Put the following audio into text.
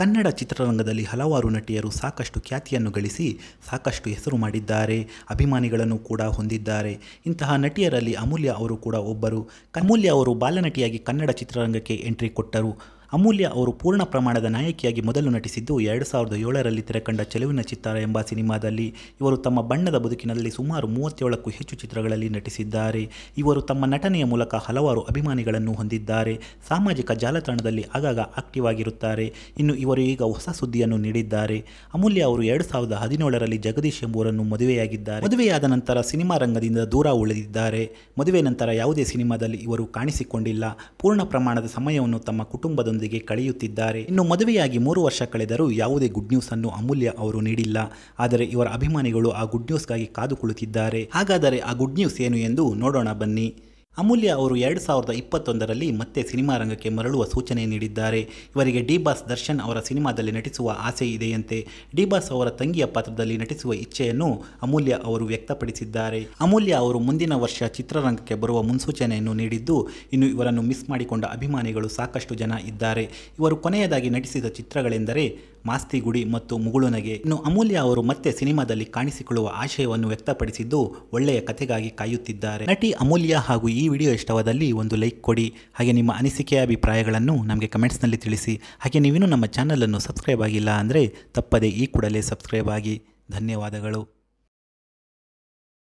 ಕನ್ನಡ ಚಿತ್ರರಂಗದಲ್ಲಿ ಹಲವಾರು ನಟಿಯರು ಸಾಕಷ್ಟು ಖ್ಯಾತಿಯನ್ನು ಗಳಿಸಿ ಸಾಕಷ್ಟು ಹೆಸರು ಮಾಡಿದ್ದಾರೆ ಅಭಿಮಾನಿಗಳನ್ನು ಕೂಡ ಹೊಂದಿದ್ದಾರೆ ಇಂತಹ ನಟಿಯರಲ್ಲಿ ಅಮೂಲ್ಯ ಅವರು ಕೂಡ ಒಬ್ಬರು ಅಮೂಲ್ಯ ಅವರು ಬಾಲನಟಿಯಾಗಿ ಕನ್ನಡ ಚಿತ್ರರಂಗಕ್ಕೆ ಎಂಟ್ರಿ ಕೊಟ್ಟರು ಅಮೂಲ್ಯ ಅವರು ಪೂರ್ಣ ಪ್ರಮಾಣದ ನಾಯಕಿಯಾಗಿ ಮೊದಲು ನಟಿಸಿದ್ದು ಎರಡು ಸಾವಿರದ ಏಳರಲ್ಲಿ ತೆರೆಕಂಡ ಚೆಲುವಿನ ಚಿತ್ತಾರ ಎಂಬ ಸಿನಿಮಾದಲ್ಲಿ ಇವರು ತಮ್ಮ ಬಣ್ಣದ ಬದುಕಿನಲ್ಲಿ ಸುಮಾರು ಮೂವತ್ತೇಳಕ್ಕೂ ಹೆಚ್ಚು ಚಿತ್ರಗಳಲ್ಲಿ ನಟಿಸಿದ್ದಾರೆ ಇವರು ತಮ್ಮ ನಟನೆಯ ಮೂಲಕ ಹಲವಾರು ಅಭಿಮಾನಿಗಳನ್ನು ಹೊಂದಿದ್ದಾರೆ ಸಾಮಾಜಿಕ ಜಾಲತಾಣದಲ್ಲಿ ಆಗಾಗ ಆಕ್ಟಿವ್ ಆಗಿರುತ್ತಾರೆ ಇನ್ನು ಇವರು ಈಗ ಹೊಸ ಸುದ್ದಿಯನ್ನು ನೀಡಿದ್ದಾರೆ ಅಮೂಲ್ಯ ಅವರು ಎರಡು ಸಾವಿರದ ಹದಿನೇಳರಲ್ಲಿ ಜಗದೀಶ್ ಎಂಬುವರನ್ನು ಮದುವೆಯಾಗಿದ್ದಾರೆ ಮದುವೆಯಾದ ನಂತರ ಸಿನಿಮಾ ರಂಗದಿಂದ ದೂರ ಉಳಿದಿದ್ದಾರೆ ಮದುವೆ ನಂತರ ಯಾವುದೇ ಸಿನಿಮಾದಲ್ಲಿ ಇವರು ಕಾಣಿಸಿಕೊಂಡಿಲ್ಲ ಪೂರ್ಣ ಪ್ರಮಾಣದ ಸಮಯವನ್ನು ತಮ್ಮ ಕುಟುಂಬದ ಕಳೆಯುತ್ತಿದ್ದಾರೆ ಇನ್ನು ಮದುವೆಯಾಗಿ ಮೂರು ವರ್ಷ ಕಳೆದರೂ ಯಾವುದೇ ಗುಡ್ ನ್ಯೂಸ್ ಅನ್ನು ಅಮೂಲ್ಯ ಅವರು ನೀಡಿಲ್ಲ ಆದರೆ ಇವರ ಅಭಿಮಾನಿಗಳು ಆ ಗುಡ್ ನ್ಯೂಸ್ಗಾಗಿ ಕಾದು ಕುಳಿತಿದ್ದಾರೆ ಹಾಗಾದರೆ ಆ ಗುಡ್ ನ್ಯೂಸ್ ಏನು ಎಂದು ನೋಡೋಣ ಬನ್ನಿ ಅಮೂಲ್ಯ ಅವರು ಎರಡು ಸಾವಿರದ ಇಪ್ಪತ್ತೊಂದರಲ್ಲಿ ಮತ್ತೆ ಸಿನಿಮಾ ರಂಗಕ್ಕೆ ಮರಳುವ ಸೂಚನೆ ನೀಡಿದ್ದಾರೆ ಇವರಿಗೆ ಡಿ ಬಾಸ್ ದರ್ಶನ್ ಅವರ ಸಿನಿಮಾದಲ್ಲಿ ನಟಿಸುವ ಆಸೆ ಇದೆಯಂತೆ ಡಿ ಬಾಸ್ ಅವರ ತಂಗಿಯ ಪಾತ್ರದಲ್ಲಿ ನಟಿಸುವ ಇಚ್ಛೆಯನ್ನು ಅಮೂಲ್ಯ ಅವರು ವ್ಯಕ್ತಪಡಿಸಿದ್ದಾರೆ ಅಮೂಲ್ಯ ಅವರು ಮುಂದಿನ ವರ್ಷ ಚಿತ್ರರಂಗಕ್ಕೆ ಬರುವ ಮುನ್ಸೂಚನೆಯನ್ನು ನೀಡಿದ್ದು ಇನ್ನು ಇವರನ್ನು ಮಿಸ್ ಮಾಡಿಕೊಂಡ ಅಭಿಮಾನಿಗಳು ಸಾಕಷ್ಟು ಜನ ಇದ್ದಾರೆ ಇವರು ಕೊನೆಯದಾಗಿ ನಟಿಸಿದ ಚಿತ್ರಗಳೆಂದರೆ ಮಾಸ್ತಿ ಗುಡಿ ಮತ್ತು ಮುಗುಳುನಗೆ ಇನ್ನು ಅಮೂಲ್ಯ ಅವರು ಮತ್ತೆ ಸಿನಿಮಾದಲ್ಲಿ ಕಾಣಿಸಿಕೊಳ್ಳುವ ಆಶಯವನ್ನು ವ್ಯಕ್ತಪಡಿಸಿದ್ದು ಒಳ್ಳೆಯ ಕಥೆಗಾಗಿ ಕಾಯುತ್ತಿದ್ದಾರೆ ನಟಿ ಅಮೂಲ್ಯ ಹಾಗೂ ಈ ವಿಡಿಯೋ ಇಷ್ಟವಾದಲ್ಲಿ ಒಂದು ಲೈಕ್ ಕೊಡಿ ಹಾಗೆ ನಿಮ್ಮ ಅನಿಸಿಕೆಯ ಅಭಿಪ್ರಾಯಗಳನ್ನು ನಮಗೆ ಕಮೆಂಟ್ಸ್ನಲ್ಲಿ ತಿಳಿಸಿ ಹಾಗೆ ನೀವಿನ್ನೂ ನಮ್ಮ ಚಾನಲನ್ನು ಸಬ್ಸ್ಕ್ರೈಬ್ ಆಗಿಲ್ಲ ಅಂದರೆ ತಪ್ಪದೇ ಈ ಕೂಡಲೇ ಸಬ್ಸ್ಕ್ರೈಬ್ ಆಗಿ ಧನ್ಯವಾದಗಳು